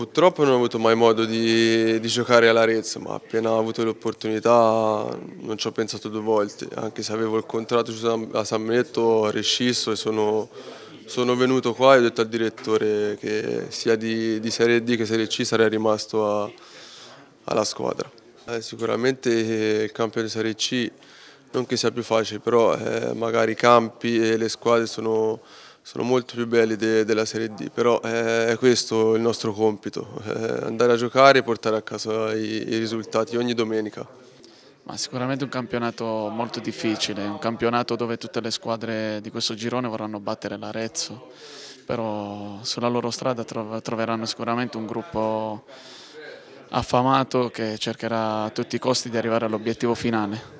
Purtroppo non ho avuto mai modo di, di giocare all'Arezzo, ma appena ho avuto l'opportunità non ci ho pensato due volte, anche se avevo il contratto a San Benetto ho rescisso e sono, sono, venuto qua e ho detto al direttore che sia di, di Serie D che Serie C sarei rimasto a, alla squadra. Eh, sicuramente il campione di Serie C non che sia più facile, però eh, magari i campi e le squadre sono sono molto più belli de, della Serie D, però eh, è questo il nostro compito, eh, andare a giocare e portare a casa i, i risultati ogni domenica. Ma sicuramente un campionato molto difficile, un campionato dove tutte le squadre di questo girone vorranno battere l'Arezzo, però sulla loro strada troveranno sicuramente un gruppo affamato che cercherà a tutti i costi di arrivare all'obiettivo finale.